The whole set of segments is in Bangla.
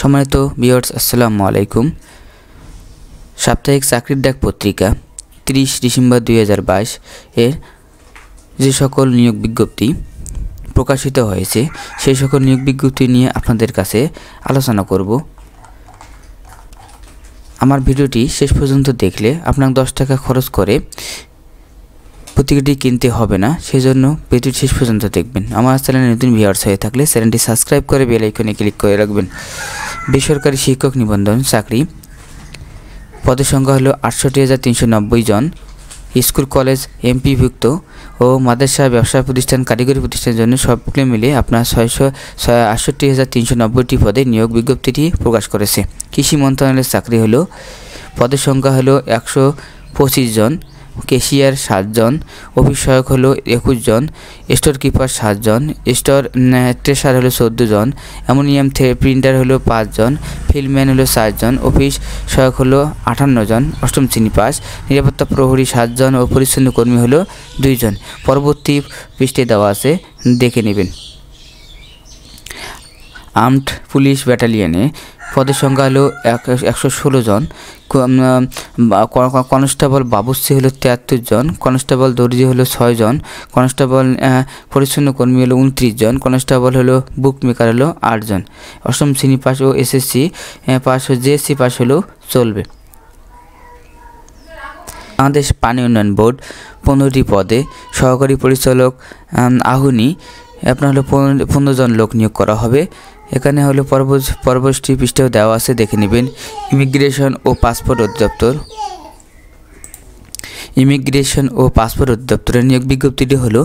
সম্মানিত বিয়ার্স আসসালামু আলাইকুম সাপ্তাহিক চাকরির ডাক পত্রিকা তিরিশ ডিসেম্বর দুই এর যে সকল নিয়োগ বিজ্ঞপ্তি প্রকাশিত হয়েছে সেই সকল নিয়োগ বিজ্ঞপ্তি নিয়ে আপনাদের কাছে আলোচনা করব আমার ভিডিওটি শেষ পর্যন্ত দেখলে আপনার দশ টাকা খরচ করে পত্রিকাটি কিনতে হবে না সেজন্য ভিডিওটি শেষ পর্যন্ত দেখবেন আমার চ্যানেলে নতুন ভিউয়ার্স হয়ে থাকলে চ্যানেলটি সাবস্ক্রাইব করে বেল আইকনে ক্লিক করে রাখবেন বেসরকারি শিক্ষক নিবন্ধন চাকরি পদের সংখ্যা হলো আটষট্টি হাজার তিনশো নব্বই জন স্কুল কলেজ এমপিভুক্ত ও মাদ্রাসা ব্যবসা প্রতিষ্ঠান কারিগরি প্রতিষ্ঠানের জন্য সবগুলো মিলে আপনার ছয়শো আটষট্টি হাজার তিনশো নব্বইটি পদে নিয়োগ বিজ্ঞপ্তিটি প্রকাশ করেছে কৃষি মন্ত্রণালয়ের চাকরি হলো পদের সংখ্যা হলো একশো পঁচিশ জন কেশিয়ার সাতজন অভিষয়ক হলো একুশ জন স্টোর কিপার সাতজন স্টোর ট্রেসার হলো চোদ্দো জন অ্যামোনিয়াম প্রিন্টার হলো পাঁচজন ফিল্ডম্যান হলো সাতজন অফিস সহায়ক হলো আটান্ন জন অষ্টম শ্রেণী পাস নিরাপত্তা প্রহরী সাতজন ও পরিচ্ছন্ন কর্মী হলো দুইজন পরবর্তী পৃষ্ঠে দেওয়া আছে দেখে নেবেন আর্মড পুলিশ ব্যাটালিয়নে পদের সংখ্যা হলো একশো ষোলো জন কনস্টেবল বাবুসি হলো তিয়াত্তর জন কনস্টেবল দর্জি হলো ছয় জন কনস্টেবল পরিচ্ছন্ন কর্মী হলো উনত্রিশ জন কনস্টেবল হলো বুক মেকার হলো আটজন অষ্টম শ্রেণী পাস ও এসএসসি পাস ও জেএসসি পাস হলেও চলবে বাংলাদেশ পানি উন্নয়ন বোর্ড পনেরোটি পদে সহকারী পরিচালক আহুনি আপনার হলো পনেরো জন লোক নিয়োগ করা হবে এখানে হলো পরবজ পরবর্তী পৃষ্ঠেও দেওয়া আছে দেখে নেবেন ইমিগ্রেশন ও পাসপোর্ট অধিদপ্তর ইমিগ্রেশন ও পাসপোর্ট অধিদপ্তরের নিয়োগ বিজ্ঞপ্তিটি হলো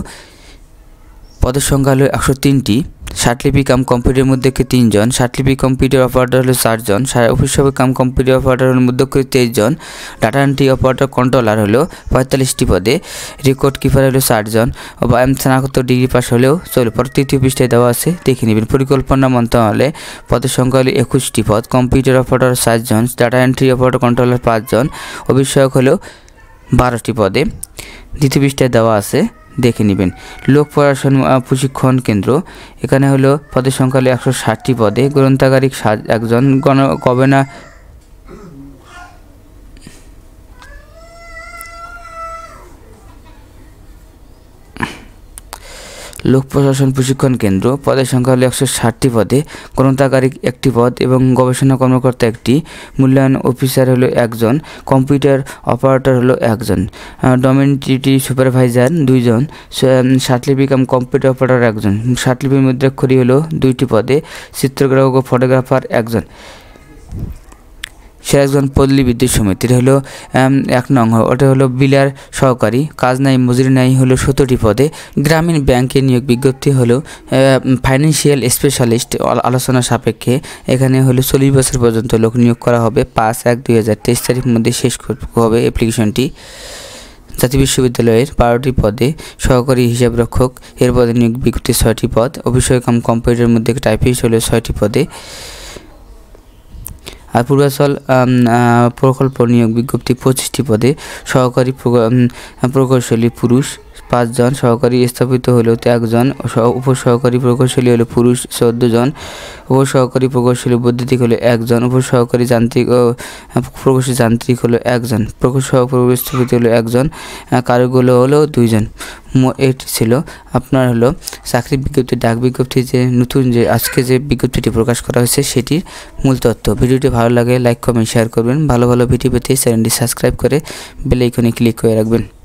পদের হলো একশো তিনটি সাটলিপি কাম কম্পিউটারের মধ্যে তিনজন সাটলিপি কম্পিউটার অপারেটর হলো চারজন অফিস কাম কম্পিউটার হলো মধ্যে তেইশজন ডাটা এন্ট্রি অপারেটর কন্ট্রোলার হলো পঁয়তাল্লিশটি পদে রেকর্ড কিপার হলো চারজন বা এম স্নাতক ডিগ্রি পাস হলেও চল পর তৃতীয় পৃষ্ঠায় দেওয়া আছে দেখে নেবেন পরিকল্পনা মন্ত্রণালয়ে পদের সংখ্যা হলো একুশটি পদ কম্পিউটার অপারেটর সাতজন ডাটা এন্ট্রি অপারেটর কন্ট্রোলার পাঁচজন অভিষয়ক হলো বারোটি পদে দ্বিতীয় পৃষ্ঠায় দেওয়া আছে দেখে নেবেন লোক প্রশাসন প্রশিক্ষণ কেন্দ্র এখানে হলো পদের সংখ্যা হলো একশো ষাটটি পদে গ্রন্থাগারিক সাজ একজন গণ গবেনা লোক প্রশাসন প্রশিক্ষণ কেন্দ্র পদের সংখ্যা হল একশো ষাটটি পদে গ্রন্থাগারিক একটি পদ এবং গবেষণা কর্মকর্তা একটি মূল্যায়ন অফিসার হলো একজন কম্পিউটার অপারেটর হলো একজন ডমিনিটি সুপারভাইজার দুইজন সাটলিপি কাম কম্পিউটার অপারেটর একজন সাটলিপি মুদ্রাক্ষরী হলো দুইটি পদে চিত্রগ্রাহক ও ফটোগ্রাফার একজন সিরাজগঞ্জ পল্লী বিদ্যুৎ সমিতির হলো এক নং ওটা হলো বিলার সহকারী কাজ নাই মজুরি নাই হলো সতেরোটি পদে গ্রামীণ ব্যাংকের নিয়োগ বিজ্ঞপ্তি হলো ফাইন্যান্সিয়াল স্পেশালিস্ট আলোচনা সাপেক্ষে এখানে হলো চল্লিশ বছর পর্যন্ত লোক নিয়োগ করা হবে পাঁচ এক দুই হাজার তেইশ তারিখ মধ্যে শেষ হবে অ্যাপ্লিকেশনটি জাতীয় বিশ্ববিদ্যালয়ের বারোটি পদে সহকারী হিসাবরক্ষক এর পদে নিয়োগ বিজ্ঞপ্তি ছয়টি পদ অভিষয় কম কম্পিউটারের মধ্যে টাইপিস্ট হলো ছয়টি পদে আর পূর্বাচল প্রকল্প নিয়োগ বিজ্ঞপ্তি পঁচিশটি পদে সহকারী প্রকৌশলী পুরুষ পাঁচজন সহকারী স্থাপিত হলো একজন উপসহকারী প্রকৌশলী হলো পুরুষ চোদ্দ জন উপসহকারী প্রকৌশলী বৈদ্যুতিক হলো একজন উপসহকারী যান্ত্রিক ও প্রকৌশলী যান্ত্রিক হলো একজন প্রকৌশল স্থাপিত হলো একজন কারুগুলো হলো দুইজন এটি ছিল আপনার হলো চাকরি বিজ্ঞপ্তি ডাক বিজ্ঞপ্তি যে নতুন যে আজকে যে বিজ্ঞপ্তিটি প্রকাশ করা হয়েছে সেটির মূল তথ্য ভিডিওটি ভালো লাগে লাইক কমেন্ট শেয়ার করবেন ভালো ভালো ভিডিও পেতে চ্যানেলটি সাবস্ক্রাইব করে বেলাইকনে ক্লিক করে রাখবেন